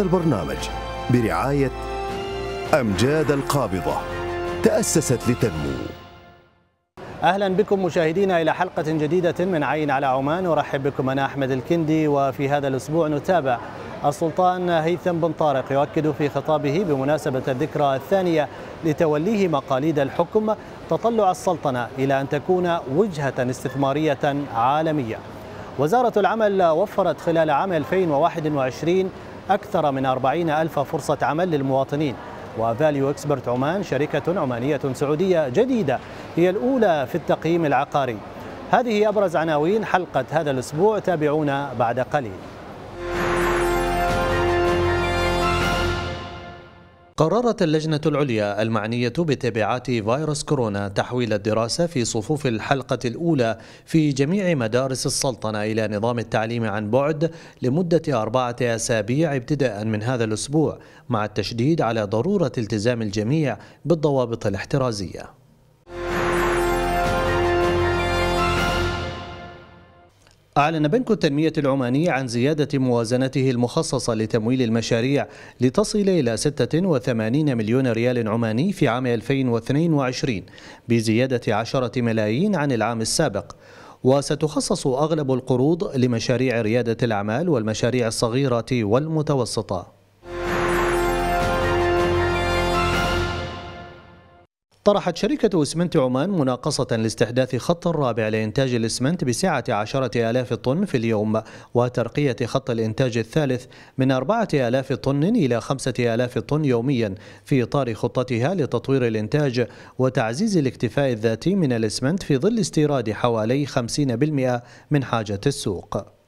هذا البرنامج برعاية أمجاد القابضة تأسست لتنمو اهلا بكم مشاهدينا الى حلقه جديده من عين على عمان ارحب بكم انا احمد الكندي وفي هذا الاسبوع نتابع السلطان هيثم بن طارق يؤكد في خطابه بمناسبه الذكرى الثانيه لتوليه مقاليد الحكم تطلع السلطنه الى ان تكون وجهه استثماريه عالميه. وزاره العمل وفرت خلال عام 2021 أكثر من 40 ألف فرصة عمل للمواطنين وفاليو اكسبرت عمان شركة عمانية سعودية جديدة هي الأولى في التقييم العقاري هذه أبرز عناوين حلقة هذا الأسبوع تابعونا بعد قليل قررت اللجنة العليا المعنية بتبعات فيروس كورونا تحويل الدراسة في صفوف الحلقة الأولى في جميع مدارس السلطنة إلى نظام التعليم عن بعد لمدة أربعة أسابيع ابتداء من هذا الأسبوع مع التشديد على ضرورة التزام الجميع بالضوابط الاحترازية أعلن بنك التنمية العماني عن زيادة موازنته المخصصة لتمويل المشاريع لتصل إلى 86 مليون ريال عماني في عام 2022 بزيادة 10 ملايين عن العام السابق وستخصص أغلب القروض لمشاريع ريادة الأعمال والمشاريع الصغيرة والمتوسطة طرحت شركة اسمنت عمان مناقصة لاستحداث خط رابع لإنتاج الإسمنت بسعة عشرة آلاف طن في اليوم وترقية خط الإنتاج الثالث من أربعة آلاف طن إلى خمسة آلاف طن يوميا في إطار خطتها لتطوير الإنتاج وتعزيز الاكتفاء الذاتي من الإسمنت في ظل استيراد حوالي 50% من حاجة السوق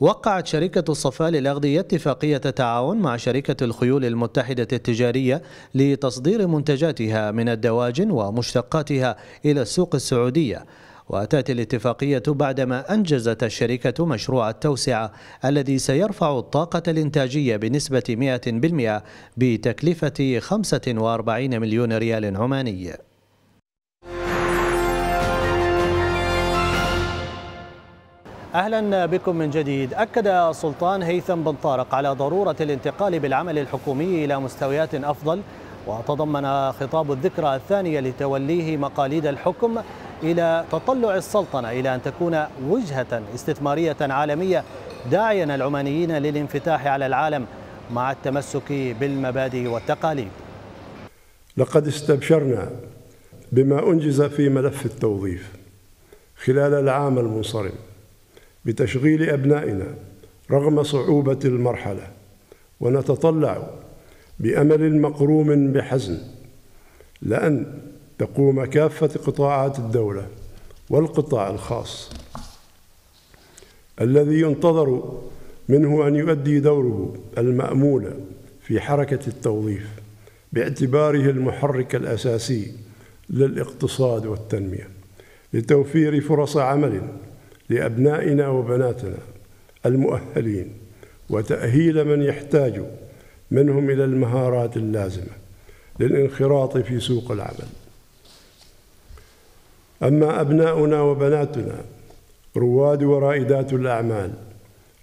وقعت شركة الصفاء للأغذية اتفاقية تعاون مع شركة الخيول المتحدة التجارية لتصدير منتجاتها من الدواجن ومشتقاتها إلى السوق السعودية وأتت الاتفاقية بعدما أنجزت الشركة مشروع التوسعة الذي سيرفع الطاقة الإنتاجية بنسبة 100% بتكلفة 45 مليون ريال عماني أهلا بكم من جديد أكد سلطان هيثم بن طارق على ضرورة الانتقال بالعمل الحكومي إلى مستويات أفضل وتضمن خطاب الذكرى الثانية لتوليه مقاليد الحكم إلى تطلع السلطنة إلى أن تكون وجهة استثمارية عالمية داعيا العمانيين للانفتاح على العالم مع التمسك بالمبادئ والتقاليد لقد استبشرنا بما أنجز في ملف التوظيف خلال العام المنصرم بتشغيل أبنائنا رغم صعوبة المرحلة ونتطلع بأمل مقروم بحزم لأن تقوم كافة قطاعات الدولة والقطاع الخاص الذي ينتظر منه أن يؤدي دوره المأمول في حركة التوظيف باعتباره المحرك الأساسي للاقتصاد والتنمية لتوفير فرص عمل لأبنائنا وبناتنا المؤهلين وتأهيل من يحتاج منهم إلى المهارات اللازمة للانخراط في سوق العمل أما أبناؤنا وبناتنا رواد ورائدات الأعمال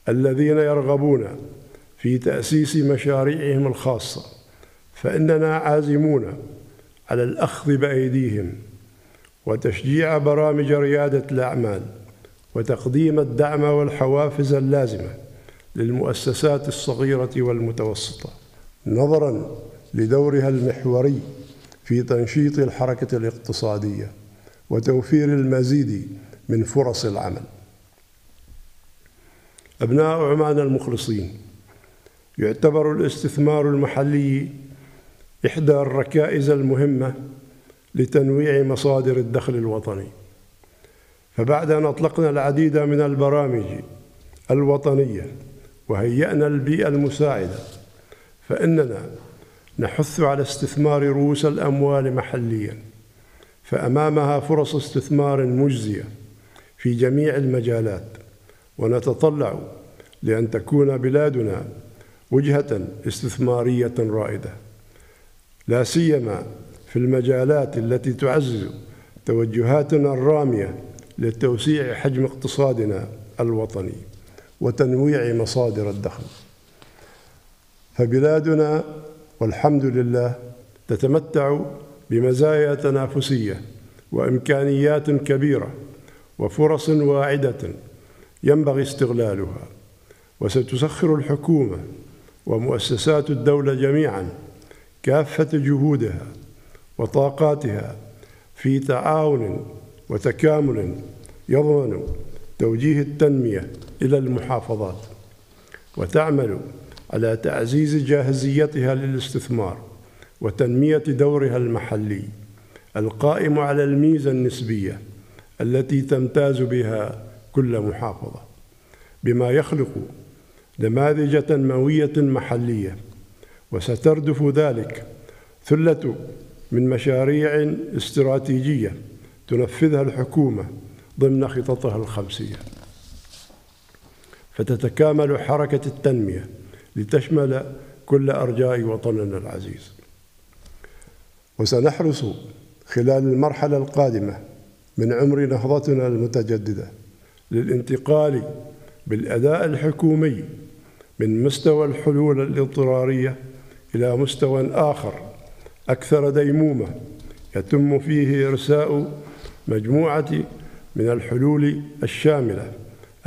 الذين يرغبون في تأسيس مشاريعهم الخاصة فإننا عازمون على الأخذ بأيديهم وتشجيع برامج ريادة الأعمال وتقديم الدعم والحوافز اللازمة للمؤسسات الصغيرة والمتوسطة نظرا لدورها المحوري في تنشيط الحركة الاقتصادية وتوفير المزيد من فرص العمل أبناء عمان المخلصين يعتبر الاستثمار المحلي إحدى الركائز المهمة لتنويع مصادر الدخل الوطني فبعد أن أطلقنا العديد من البرامج الوطنية وهيأنا البيئة المساعدة فإننا نحث على استثمار رؤوس الأموال محلياً فأمامها فرص استثمار مجزية في جميع المجالات ونتطلع لأن تكون بلادنا وجهة استثمارية رائدة لا سيما في المجالات التي تعزز توجهاتنا الرامية لتوسيع حجم اقتصادنا الوطني وتنويع مصادر الدخل فبلادنا والحمد لله تتمتع بمزايا تنافسيه وامكانيات كبيره وفرص واعده ينبغي استغلالها وستسخر الحكومه ومؤسسات الدوله جميعا كافه جهودها وطاقاتها في تعاون وتكامل يضمن توجيه التنمية إلى المحافظات وتعمل على تعزيز جاهزيتها للاستثمار وتنمية دورها المحلي القائم على الميزة النسبية التي تمتاز بها كل محافظة بما يخلق نماذج تنموية محلية وستردف ذلك ثلة من مشاريع استراتيجية تنفذها الحكومة ضمن خططها الخمسية فتتكامل حركة التنمية لتشمل كل أرجاء وطننا العزيز وسنحرص خلال المرحلة القادمة من عمر نهضتنا المتجددة للانتقال بالأداء الحكومي من مستوى الحلول الاضطرارية إلى مستوى آخر أكثر ديمومة يتم فيه إرساء مجموعة من الحلول الشاملة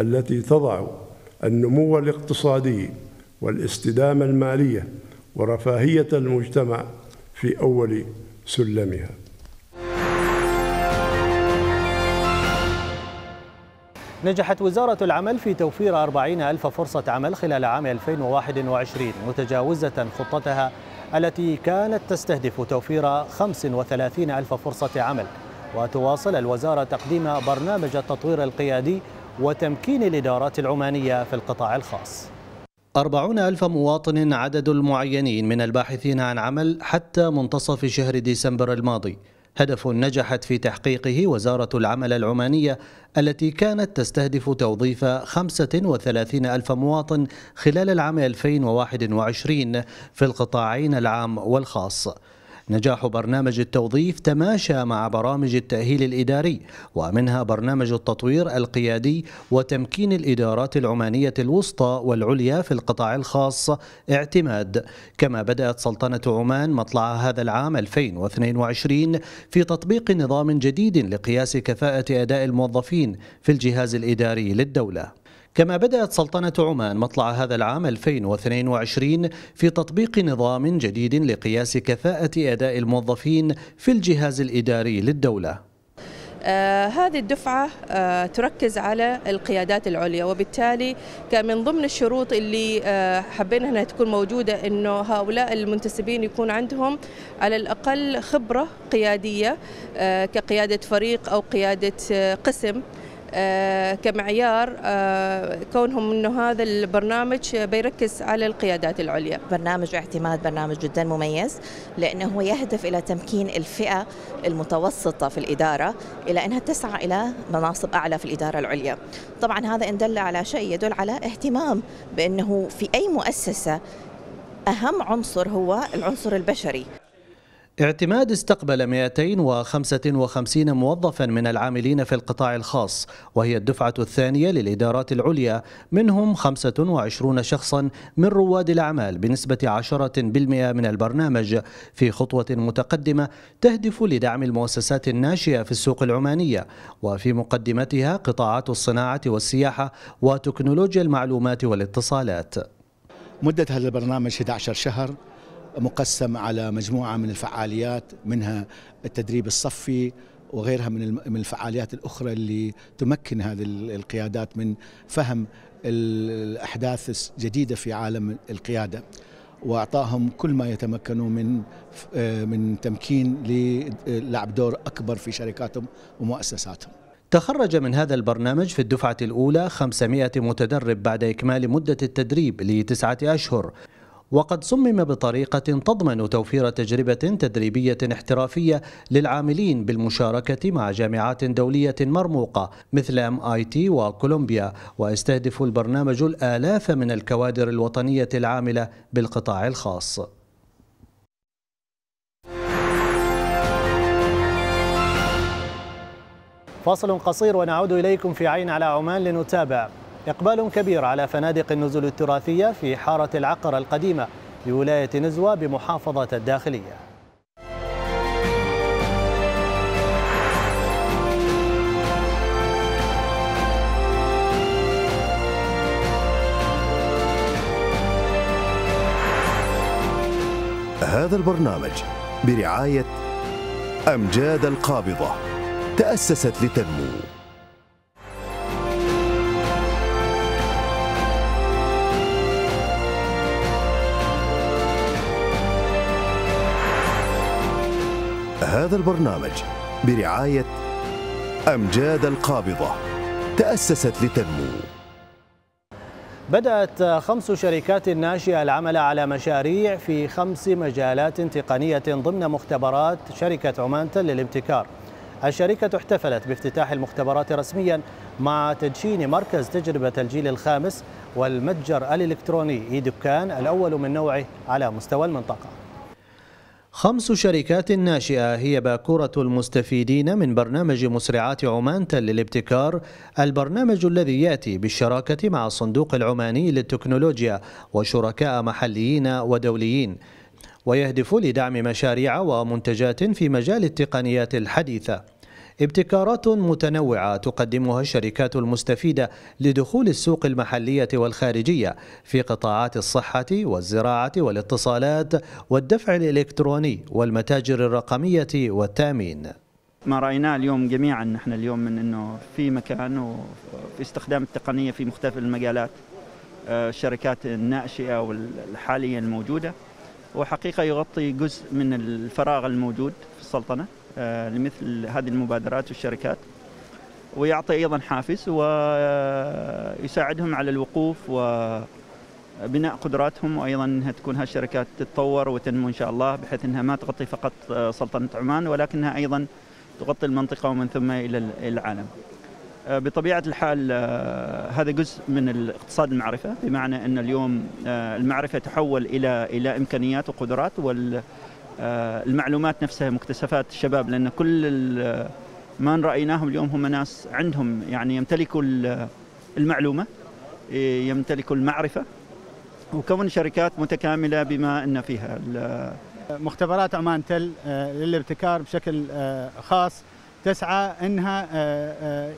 التي تضع النمو الاقتصادي والاستدامة المالية ورفاهية المجتمع في أول سلمها نجحت وزارة العمل في توفير 40 ألف فرصة عمل خلال عام 2021 متجاوزة خطتها التي كانت تستهدف توفير 35 ألف فرصة عمل وتواصل الوزارة تقديم برنامج التطوير القيادي وتمكين الإدارات العمانية في القطاع الخاص أربعون ألف مواطن عدد المعينين من الباحثين عن عمل حتى منتصف شهر ديسمبر الماضي هدف نجحت في تحقيقه وزارة العمل العمانية التي كانت تستهدف توظيف 35 ألف مواطن خلال العام 2021 في القطاعين العام والخاص نجاح برنامج التوظيف تماشى مع برامج التأهيل الإداري ومنها برنامج التطوير القيادي وتمكين الإدارات العمانية الوسطى والعليا في القطاع الخاص اعتماد كما بدأت سلطنة عمان مطلع هذا العام 2022 في تطبيق نظام جديد لقياس كفاءة أداء الموظفين في الجهاز الإداري للدولة كما بدأت سلطنة عمان مطلع هذا العام 2022 في تطبيق نظام جديد لقياس كفاءة أداء الموظفين في الجهاز الإداري للدولة آه هذه الدفعة آه تركز على القيادات العليا وبالتالي كان من ضمن الشروط اللي آه حبينا أنها تكون موجودة أنه هؤلاء المنتسبين يكون عندهم على الأقل خبرة قيادية آه، كقيادة فريق أو قيادة آه، قسم آه، كمعيار آه، كونهم انه هذا البرنامج بيركز على القيادات العليا. برنامج اعتماد برنامج جدا مميز لانه هو يهدف الى تمكين الفئه المتوسطه في الاداره الى انها تسعى الى مناصب اعلى في الاداره العليا. طبعا هذا ان دل على شيء يدل على اهتمام بانه في اي مؤسسه اهم عنصر هو العنصر البشري اعتماد استقبل 255 موظفا من العاملين في القطاع الخاص وهي الدفعة الثانية للإدارات العليا منهم 25 شخصا من رواد الأعمال بنسبة 10% من البرنامج في خطوة متقدمة تهدف لدعم المؤسسات الناشئة في السوق العمانية وفي مقدمتها قطاعات الصناعة والسياحة وتكنولوجيا المعلومات والاتصالات مدة هذا البرنامج 11 شهر مقسم على مجموعة من الفعاليات منها التدريب الصفي وغيرها من الفعاليات الأخرى اللي تمكن هذه القيادات من فهم الأحداث الجديدة في عالم القيادة واعطاهم كل ما يتمكنوا من آه، من تمكين للعب دور اكبر في شركاتهم ومؤسساتهم. تخرج من هذا البرنامج في الدفعه الاولى 500 متدرب بعد اكمال مده التدريب لتسعه اشهر وقد صمم بطريقة تضمن توفير تجربة تدريبية احترافية للعاملين بالمشاركة مع جامعات دولية مرموقة مثل ام اي تي وكولومبيا ويستهدف البرنامج الآلاف من الكوادر الوطنية العاملة بالقطاع الخاص فاصل قصير ونعود إليكم في عين على عمان لنتابع إقبال كبير على فنادق النزل التراثية في حارة العقرة القديمة بولاية نزوة بمحافظة الداخلية هذا البرنامج برعاية أمجاد القابضة تأسست لتنمو هذا البرنامج برعاية أمجاد القابضة تأسست لتنمو بدأت خمس شركات ناشئة العمل على مشاريع في خمس مجالات تقنية ضمن مختبرات شركة عمان تل للابتكار الشركة احتفلت بافتتاح المختبرات رسميا مع تدشين مركز تجربة الجيل الخامس والمتجر الإلكتروني إيدوكان الأول من نوعه على مستوى المنطقة خمس شركات ناشئة هي باكورة المستفيدين من برنامج مسرعات عمان تل للابتكار البرنامج الذي يأتي بالشراكة مع الصندوق العماني للتكنولوجيا وشركاء محليين ودوليين ويهدف لدعم مشاريع ومنتجات في مجال التقنيات الحديثة ابتكارات متنوعة تقدمها الشركات المستفيدة لدخول السوق المحلية والخارجية في قطاعات الصحة والزراعة والاتصالات والدفع الإلكتروني والمتاجر الرقمية والتامين ما رايناه اليوم جميعا نحن اليوم من انه في مكان وفي استخدام التقنيه في مختلف المجالات آه، الشركات الناشئه والحاليه الموجوده وحقيقه يغطي جزء من الفراغ الموجود في السلطنه آه، لمثل هذه المبادرات والشركات ويعطي ايضا حافز ويساعدهم على الوقوف وبناء قدراتهم وايضا انها تكون هالشركات تتطور وتنمو ان شاء الله بحيث انها ما تغطي فقط سلطنه عمان ولكنها ايضا تغطي المنطقه ومن ثم الى العالم. آه، بطبيعه الحال آه، هذا جزء من الاقتصاد المعرفه بمعنى ان اليوم المعرفه تحول الى الى امكانيات وقدرات وال آه، المعلومات نفسها مكتسفات الشباب لان كل من رايناهم اليوم هم ناس عندهم يعني يمتلكوا المعلومه يمتلكوا المعرفه وكون شركات متكامله بما ان فيها مختبرات عمان تل آه، للابتكار بشكل آه، خاص تسعى انها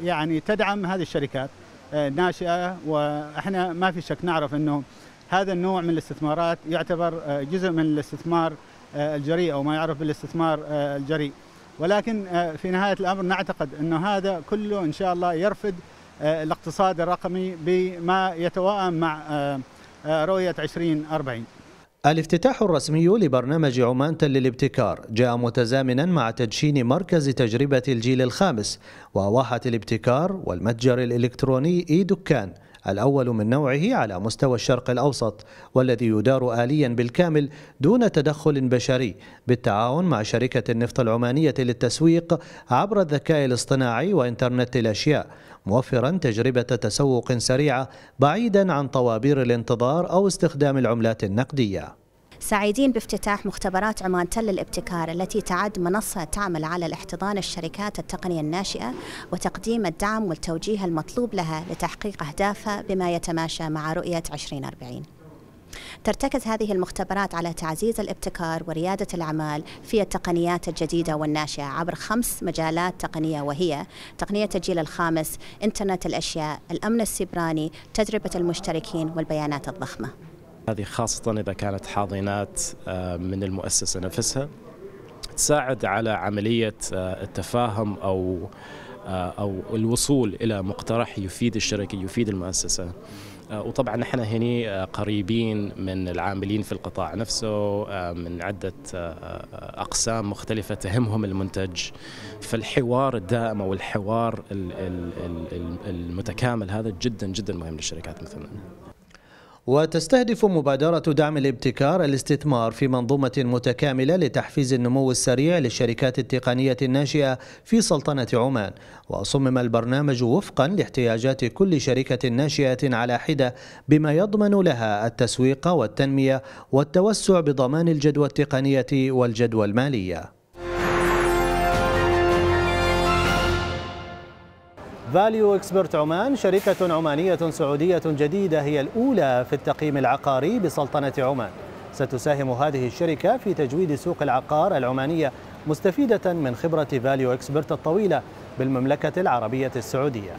يعني تدعم هذه الشركات ناشئه واحنا ما في شك نعرف انه هذا النوع من الاستثمارات يعتبر جزء من الاستثمار آه، الجريء أو ما يعرف بالاستثمار آه، الجريء ولكن آه، في نهاية الأمر نعتقد أن هذا كله إن شاء الله يرفد الاقتصاد الرقمي بما يتواءم مع رؤية 2040 الافتتاح الرسمي لبرنامج عمان للابتكار جاء متزامنا مع تدشين مركز تجربة الجيل الخامس وواحة الابتكار والمتجر الإلكتروني إي دكان الأول من نوعه على مستوى الشرق الأوسط والذي يدار آليا بالكامل دون تدخل بشري بالتعاون مع شركة النفط العمانية للتسويق عبر الذكاء الاصطناعي وإنترنت الأشياء موفرا تجربة تسوق سريعة بعيدا عن طوابير الانتظار أو استخدام العملات النقدية سعيدين بافتتاح مختبرات عمان تل الابتكار التي تعد منصة تعمل على الاحتضان الشركات التقنية الناشئة وتقديم الدعم والتوجيه المطلوب لها لتحقيق أهدافها بما يتماشى مع رؤية 2040 ترتكز هذه المختبرات على تعزيز الابتكار وريادة الأعمال في التقنيات الجديدة والناشئة عبر خمس مجالات تقنية وهي تقنية الجيل الخامس، إنترنت الأشياء، الأمن السيبراني، تجربة المشتركين والبيانات الضخمة. هذه خاصة إذا كانت حاضنات آه، من المؤسسة نفسها تساعد على عملية آه، التفاهم أو آه، أو الوصول إلى مقترح يفيد الشركة يفيد المؤسسة وطبعا نحن هنا قريبين من العاملين في القطاع نفسه من عدة أقسام مختلفة تهمهم المنتج فالحوار الدائم أو الحوار المتكامل هذا جدا جدا مهم للشركات مثلنا وتستهدف مبادرة دعم الابتكار الاستثمار في منظومة متكاملة لتحفيز النمو السريع للشركات التقنية الناشئة في سلطنة عمان وصمم البرنامج وفقا لاحتياجات كل شركة ناشئة على حدة بما يضمن لها التسويق والتنمية والتوسع بضمان الجدوى التقنية والجدوى المالية فاليو اكسبرت عمان شركة عمانية سعودية جديدة هي الأولى في التقييم العقاري بسلطنة عمان ستساهم هذه الشركة في تجويد سوق العقار العمانية مستفيدة من خبرة فاليو اكسبرت الطويلة بالمملكة العربية السعودية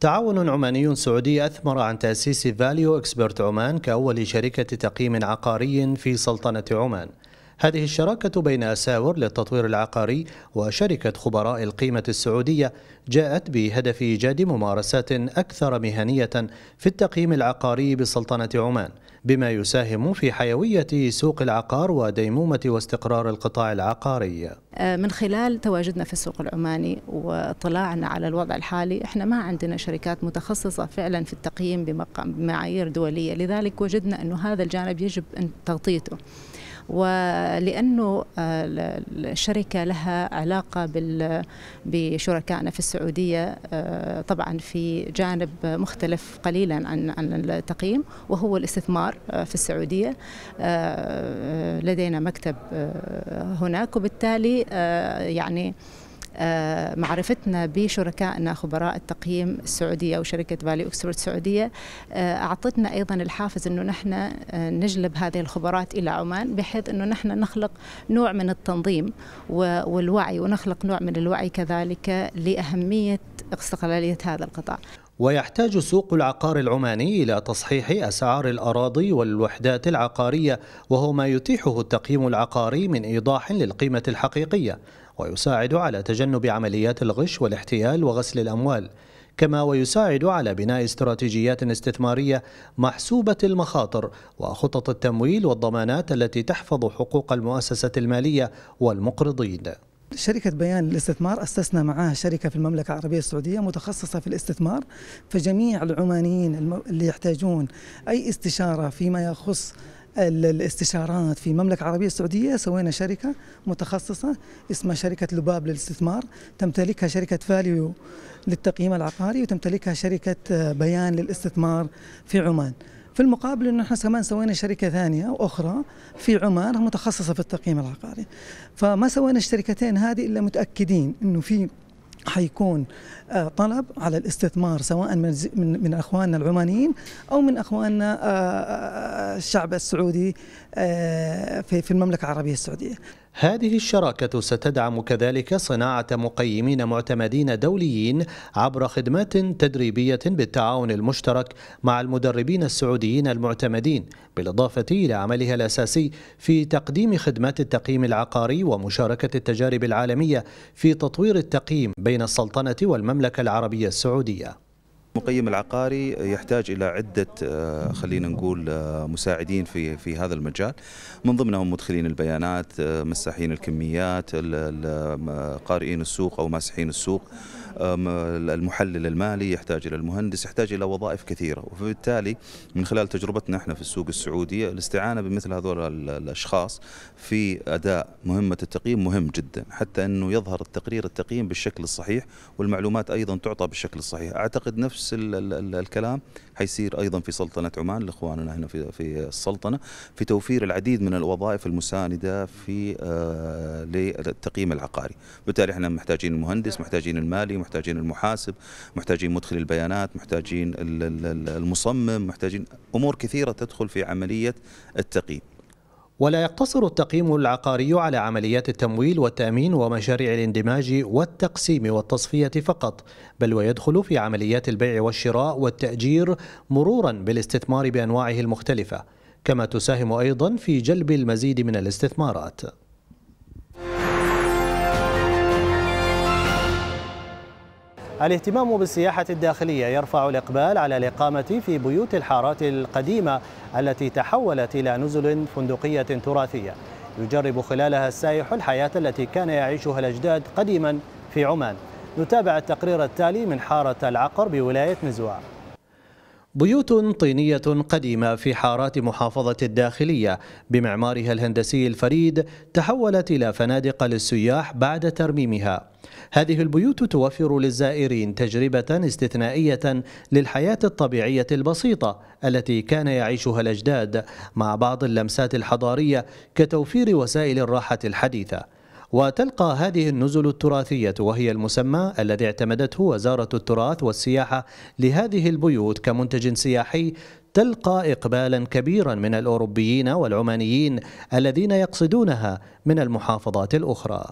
تعاون عماني سعودي أثمر عن تأسيس فاليو اكسبرت عمان كأول شركة تقييم عقاري في سلطنة عمان هذه الشراكة بين أساور للتطوير العقاري وشركة خبراء القيمة السعودية جاءت بهدف إيجاد ممارسات أكثر مهنية في التقييم العقاري بسلطنة عمان بما يساهم في حيوية سوق العقار وديمومة واستقرار القطاع العقاري آه، من خلال تواجدنا في السوق العماني واطلاعنا على الوضع الحالي احنا ما عندنا شركات متخصصة فعلا في التقييم بمعايير دولية لذلك وجدنا أنه هذا الجانب يجب أن تغطيته ولأنه آه، الشركة لها علاقة بشركائنا في السعودية آه، طبعا في جانب مختلف قليلا عن التقييم وهو الاستثمار آه، في السعودية لدينا مكتب هناك وبالتالي يعني آه، معرفتنا بشركائنا خبراء التقييم السعوديه وشركه فالي اكسفورد السعوديه آه، اعطتنا ايضا الحافز انه نحن آه، نجلب هذه الخبرات الى عمان بحيث انه نحن نخلق نوع من التنظيم والوعي ونخلق نوع من الوعي كذلك لاهميه استقلاليه هذا القطاع. ويحتاج سوق العقار العماني إلى تصحيح أسعار الأراضي والوحدات العقارية وهو ما يتيحه التقييم العقاري من إيضاح للقيمة الحقيقية ويساعد على تجنب عمليات الغش والاحتيال وغسل الأموال كما ويساعد على بناء استراتيجيات استثمارية محسوبة المخاطر وخطط التمويل والضمانات التي تحفظ حقوق المؤسسة المالية والمقرضين شركة بيان للاستثمار أسسنا معها شركة في المملكة العربية السعودية متخصصة في الاستثمار فجميع العمانيين اللي يحتاجون أي استشارة فيما يخص الاستشارات في المملكة العربية السعودية سوينا شركة متخصصة اسمها شركة لباب للاستثمار تمتلكها شركة فاليو للتقييم العقاري وتمتلكها شركة آه، بيان للاستثمار في عمان في المقابل انه احنا كمان سوينا شركه ثانيه اخرى في عمان متخصصه في التقييم العقاري فما سوينا الشركتين هذه الا متاكدين انه في حيكون آه، طلب على الاستثمار سواء من من اخواننا العمانيين او من اخواننا آه، آه، الشعب السعودي في المملكه العربيه السعوديه. هذه الشراكة ستدعم كذلك صناعة مقيمين معتمدين دوليين عبر خدمات تدريبية بالتعاون المشترك مع المدربين السعوديين المعتمدين بالإضافة إلى عملها الأساسي في تقديم خدمات التقييم العقاري ومشاركة التجارب العالمية في تطوير التقييم بين السلطنة والمملكة العربية السعودية المقيم العقاري يحتاج الى عده آه، خلينا نقول آه، مساعدين في في هذا المجال من ضمنهم مدخلين البيانات آه، مساحين الكميات قارئين السوق او ماسحين السوق المحلل المالي يحتاج إلى المهندس يحتاج إلى وظائف كثيرة وبالتالي من خلال تجربتنا احنا في السوق السعودي الاستعانة بمثل هذول الأشخاص في أداء مهمة التقييم مهم جدا حتى أنه يظهر التقرير التقييم بالشكل الصحيح والمعلومات أيضا تعطى بالشكل الصحيح أعتقد نفس الكلام حيصير أيضا في سلطنة عمان لإخواننا هنا في, في السلطنة في توفير العديد من الوظائف المساندة في آه، للتقييم العقاري بالتالي احنا محتاجين المهندس محتاجين المالي محتاجين المحاسب محتاجين مدخل البيانات محتاجين المصمم محتاجين أمور كثيرة تدخل في عملية التقييم ولا يقتصر التقييم العقاري على عمليات التمويل والتأمين ومشاريع الاندماج والتقسيم والتصفية فقط بل ويدخل في عمليات البيع والشراء والتأجير مرورا بالاستثمار بأنواعه المختلفة كما تساهم أيضا في جلب المزيد من الاستثمارات الاهتمام بالسياحة الداخلية يرفع الإقبال على الإقامة في بيوت الحارات القديمة التي تحولت إلى نزل فندقية تراثية يجرب خلالها السائح الحياة التي كان يعيشها الأجداد قديما في عمان نتابع التقرير التالي من حارة العقر بولاية نزوان بيوت طينية قديمة في حارات محافظة الداخلية بمعمارها الهندسي الفريد تحولت إلى فنادق للسياح بعد ترميمها هذه البيوت توفر للزائرين تجربة استثنائية للحياة الطبيعية البسيطة التي كان يعيشها الأجداد مع بعض اللمسات الحضارية كتوفير وسائل الراحة الحديثة وتلقى هذه النزل التراثية وهي المسمى الذي اعتمدته وزارة التراث والسياحة لهذه البيوت كمنتج سياحي تلقى إقبالا كبيرا من الأوروبيين والعمانيين الذين يقصدونها من المحافظات الأخرى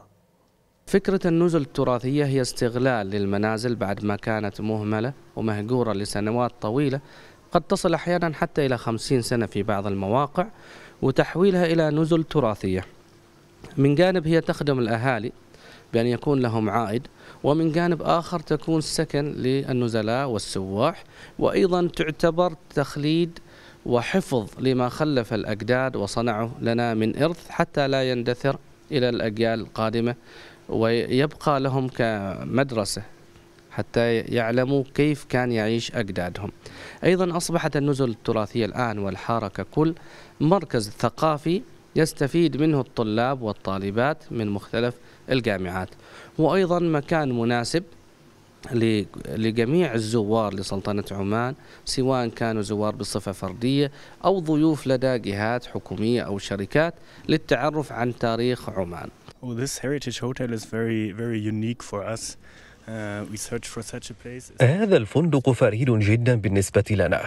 فكرة النزل التراثية هي استغلال للمنازل بعد ما كانت مهملة ومهجورة لسنوات طويلة قد تصل أحيانا حتى إلى خمسين سنة في بعض المواقع وتحويلها إلى نزل تراثية من جانب هي تخدم الأهالي بأن يكون لهم عائد ومن جانب آخر تكون سكن للنزلاء والسواح وأيضا تعتبر تخليد وحفظ لما خلف الأجداد وصنعه لنا من إرث حتى لا يندثر إلى الأجيال القادمة ويبقى لهم كمدرسة حتى يعلموا كيف كان يعيش أجدادهم أيضا أصبحت النزل التراثية الآن والحارة ككل مركز ثقافي يستفيد منه الطلاب والطالبات من مختلف الجامعات وأيضا مكان مناسب لجميع الزوار لسلطنة عمان سواء كانوا زوار بصفة فردية أو ضيوف لدى جهات حكومية أو شركات للتعرف عن تاريخ عمان. Oh, this heritage hotel is very, very unique for us. Uh, هذا الفندق فريد جدا بالنسبة لنا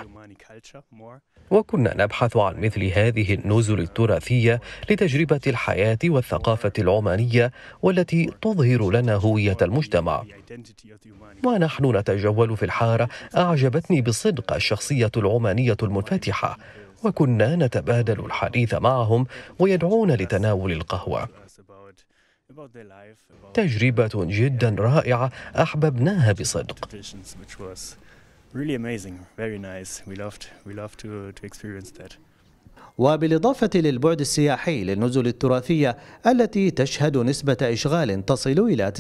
وكنا نبحث عن مثل هذه النزل التراثية لتجربة الحياة والثقافة العمانية والتي تظهر لنا هوية المجتمع ونحن نتجول في الحارة أعجبتني بصدق الشخصية العمانية المنفتحة وكنا نتبادل الحديث معهم ويدعون لتناول القهوة تجربة جدا رائعة أحببناها بصدق. وبالإضافة للبعد السياحي للنزل التراثية التي تشهد نسبة إشغال تصل إلى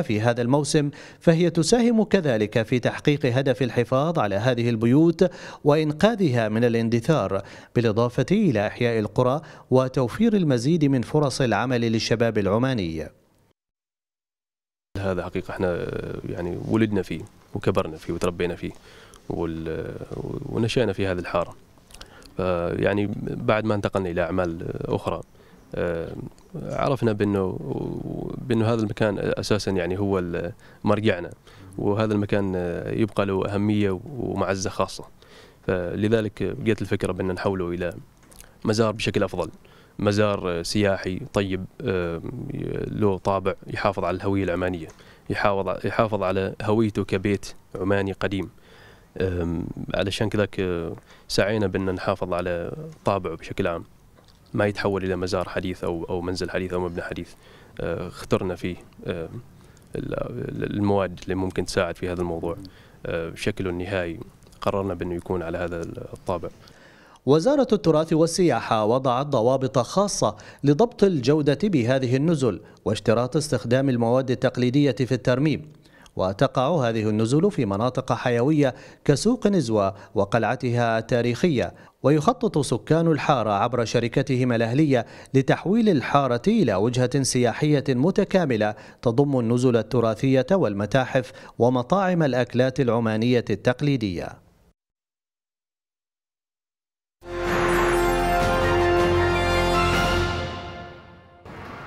90% في هذا الموسم فهي تساهم كذلك في تحقيق هدف الحفاظ على هذه البيوت وإنقاذها من الاندثار بالإضافة إلى إحياء القرى وتوفير المزيد من فرص العمل للشباب العماني هذا حقيقة احنا يعني ولدنا فيه وكبرنا فيه وتربينا فيه ونشأنا في هذه الحارة آه، يعني بعد ما انتقلنا الى اعمال اخرى آه، عرفنا بانه بانه هذا المكان اساسا يعني هو مرجعنا وهذا المكان آه، يبقى له اهميه ومعزه خاصه فلذلك جت الفكره بان نحوله الى مزار بشكل افضل مزار سياحي طيب له طابع يحافظ على الهويه العمانيه يحافظ يحافظ على هويته كبيت عماني قديم علشان كذاك أه، سعينا بأن نحافظ على طابعه بشكل عام ما يتحول إلى مزار حديث أو أو منزل حديث أو مبنى حديث أه، اخترنا فيه أه، المواد اللي ممكن تساعد في هذا الموضوع شكله النهائي قررنا بأنه يكون على هذا الطابع وزارة التراث والسياحة وضعت ضوابط خاصة لضبط الجودة بهذه النزل واشتراط استخدام المواد التقليدية في الترميم وتقع هذه النزل في مناطق حيوية كسوق نزوة وقلعتها التاريخية ويخطط سكان الحارة عبر شركتهم الأهلية لتحويل الحارة إلى وجهة سياحية متكاملة تضم النزل التراثية والمتاحف ومطاعم الأكلات العمانية التقليدية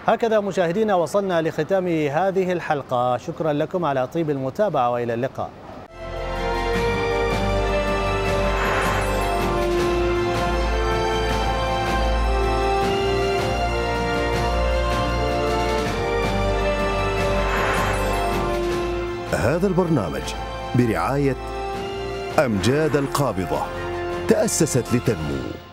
هكذا مشاهدينا وصلنا لختام هذه الحلقة شكرا لكم على طيب المتابعة وإلى اللقاء هذا البرنامج برعاية أمجاد القابضة تأسست لتنمو